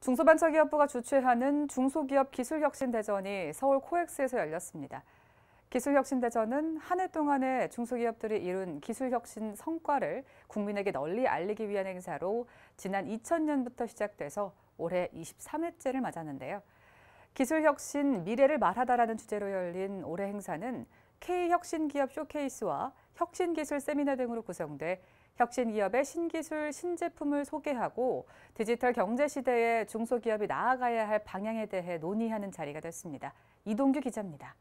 중소벤처기업부가 주최하는 중소기업 기술혁신대전이 서울 코엑스에서 열렸습니다. 기술혁신대전은 한 해 동안에 중소기업들이 이룬 기술혁신 성과를 국민에게 널리 알리기 위한 행사로 지난 2000년부터 시작돼서 올해 23회째를 맞았는데요. 기술혁신 미래를 말하다라는 주제로 열린 올해 행사는 K혁신기업 쇼케이스와 혁신기술 세미나 등으로 구성돼 혁신기업의 신기술, 신제품을 소개하고 디지털 경제 시대에 중소기업이 나아가야 할 방향에 대해 논의하는 자리가 됐습니다. 이동규 기자입니다.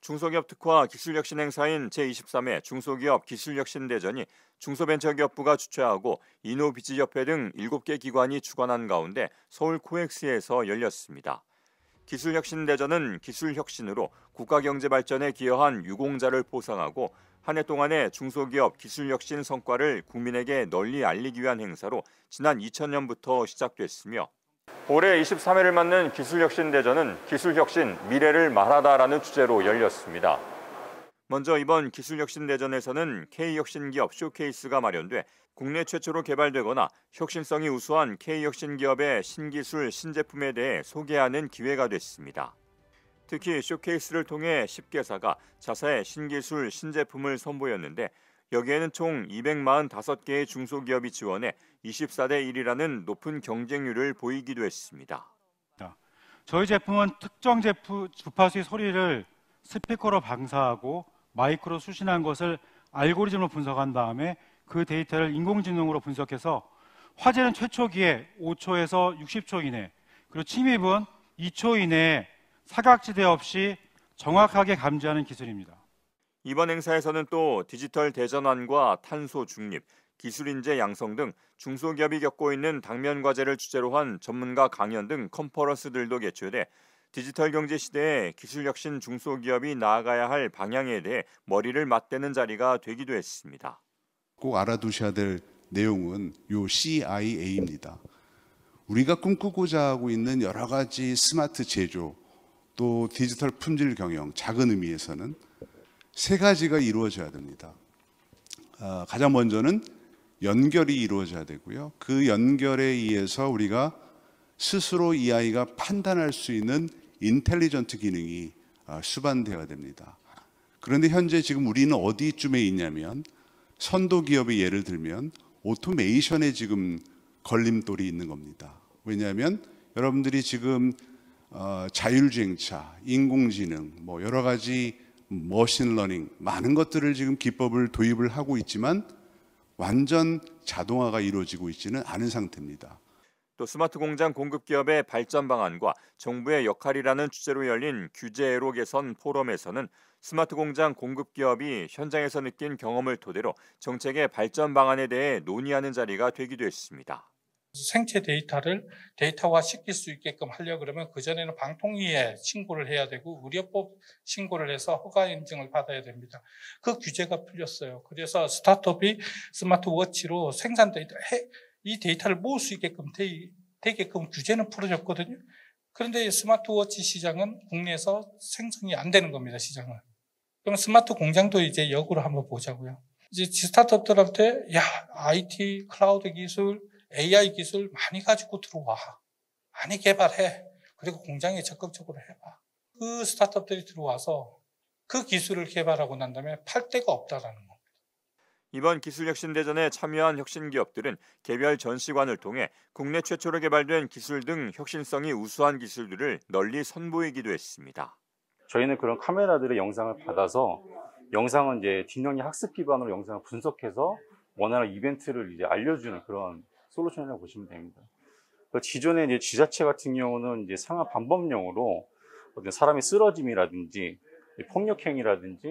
중소기업 특화 기술혁신 행사인 제23회 중소기업 기술혁신 대전이 중소벤처기업부가 주최하고 이노비즈협회 등 7개 기관이 주관한 가운데 서울 코엑스에서 열렸습니다. 기술혁신대전은 기술혁신으로 국가경제 발전에 기여한 유공자를 포상하고 한 해 동안의 중소기업 기술혁신 성과를 국민에게 널리 알리기 위한 행사로 지난 2000년부터 시작됐으며 올해 23회를 맞는 기술혁신대전은 기술혁신 미래를 말하다라는 주제로 열렸습니다. 먼저 이번 기술혁신대전에서는 K혁신기업 쇼케이스가 마련돼 국내 최초로 개발되거나 혁신성이 우수한 K혁신기업의 신기술, 신제품에 대해 소개하는 기회가 됐습니다. 특히 쇼케이스를 통해 10개사가 자사의 신기술, 신제품을 선보였는데 여기에는 총 245개의 중소기업이 지원해 24대 1이라는 높은 경쟁률을 보이기도 했습니다. 저희 제품은 특정 제품 주파수의 소리를 스피커로 방사하고 마이크로 수신한 것을 알고리즘으로 분석한 다음에 그 데이터를 인공지능으로 분석해서 화재는 최초기에 5초에서 60초 이내 그리고 침입은 2초 이내에 사각지대 없이 정확하게 감지하는 기술입니다. 이번 행사에서는 또 디지털 대전환과 탄소 중립, 기술 인재 양성 등 중소기업이 겪고 있는 당면 과제를 주제로 한 전문가 강연 등 컨퍼런스들도 개최돼 디지털 경제 시대에 기술 혁신 중소기업이 나아가야 할 방향에 대해 머리를 맞대는 자리가 되기도 했습니다. 꼭 알아두셔야 될 내용은 요 CIA입니다. 우리가 꿈꾸고자 하고 있는 여러 가지 스마트 제조 또 디지털 품질 경영 작은 의미에서는 세 가지가 이루어져야 됩니다. 아, 가장 먼저는 연결이 이루어져야 되고요. 그 연결에 의해서 우리가 스스로 이 아이가 판단할 수 있는 인텔리전트 기능이 아, 수반되어야 됩니다. 그런데 현재 지금 우리는 어디쯤에 있냐면 선도 기업의 예를 들면 오토메이션에 지금 걸림돌이 있는 겁니다. 왜냐하면 여러분들이 지금 어, 자율주행차, 인공지능, 뭐 여러 가지 머신러닝 많은 것들을 지금 기법을 도입을 하고 있지만 완전 자동화가 이루어지고 있지는 않은 상태입니다. 또 스마트 공장 공급 기업의 발전 방안과 정부의 역할이라는 주제로 열린 규제로 개선 포럼에서는 스마트 공장 공급 기업이 현장에서 느낀 경험을 토대로 정책의 발전 방안에 대해 논의하는 자리가 되기도 했습니다. 생체 데이터를 데이터화 시킬 수 있게끔 하려 그러면 그전에는 방통위에 신고를 해야 되고 의료법 신고를 해서 허가 인증을 받아야 됩니다. 그 규제가 풀렸어요. 그래서 스타트업이 스마트워치로 생산 데이터 해, 이 데이터를 모을 수 있게끔 되게끔 규제는 풀어졌거든요. 그런데 스마트워치 시장은 국내에서 생성이 안 되는 겁니다, 시장은. 그럼 스마트 공장도 이제 역으로 한번 보자고요. 이제 스타트업들한테, 야, IT, 클라우드 기술, AI 기술 많이 가지고 들어와. 많이 개발해. 그리고 공장에 적극적으로 해봐. 그 스타트업들이 들어와서 그 기술을 개발하고 난 다음에 팔 데가 없다라는 거. 이번 기술혁신대전에 참여한 혁신기업들은 개별 전시관을 통해 국내 최초로 개발된 기술 등 혁신성이 우수한 기술들을 널리 선보이기도 했습니다. 저희는 그런 카메라들의 영상을 받아서 영상은 이제 뒷년이 학습 기반으로 영상을 분석해서 원하는 이벤트를 이제 알려주는 그런 솔루션이라고 보시면 됩니다. 그 기존의 이제 지자체 같은 경우는 이제 상하 반법령으로 어떤 사람이 쓰러짐이라든지 폭력행위라든지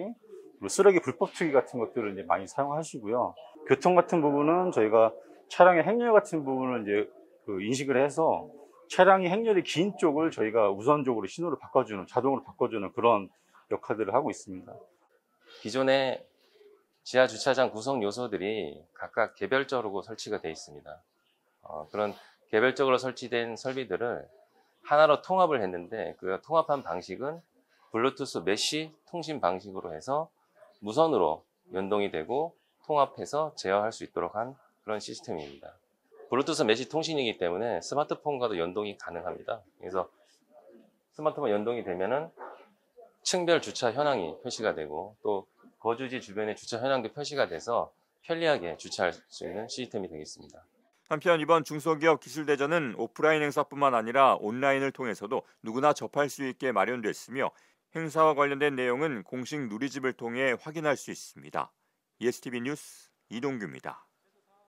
뭐 쓰레기 불법 투기 같은 것들을 이제 많이 사용하시고요. 교통 같은 부분은 저희가 차량의 행렬 같은 부분을 이제 그 인식을 해서 차량이 행렬이 긴 쪽을 저희가 우선적으로 신호를 바꿔주는 자동으로 바꿔주는 그런 역할들을 하고 있습니다. 기존의 지하 주차장 구성 요소들이 각각 개별적으로 설치가 되어 있습니다. 어, 그런 개별적으로 설치된 설비들을 하나로 통합을 했는데 그 통합한 방식은 블루투스 메쉬 통신 방식으로 해서 무선으로 연동이 되고 통합해서 제어할 수 있도록 한 그런 시스템입니다. 블루투스 메시 통신이기 때문에 스마트폰과도 연동이 가능합니다. 그래서 스마트폰 연동이 되면은 층별 주차 현황이 표시가 되고 또 거주지 주변의 주차 현황도 표시가 돼서 편리하게 주차할 수 있는 시스템이 되겠습니다. 한편 이번 중소기업 기술대전은 오프라인 행사뿐만 아니라 온라인을 통해서도 누구나 접할 수 있게 마련됐으며 행사와 관련된 내용은 공식 누리집을 통해 확인할 수 있습니다. 예스티비 뉴스 이동규입니다.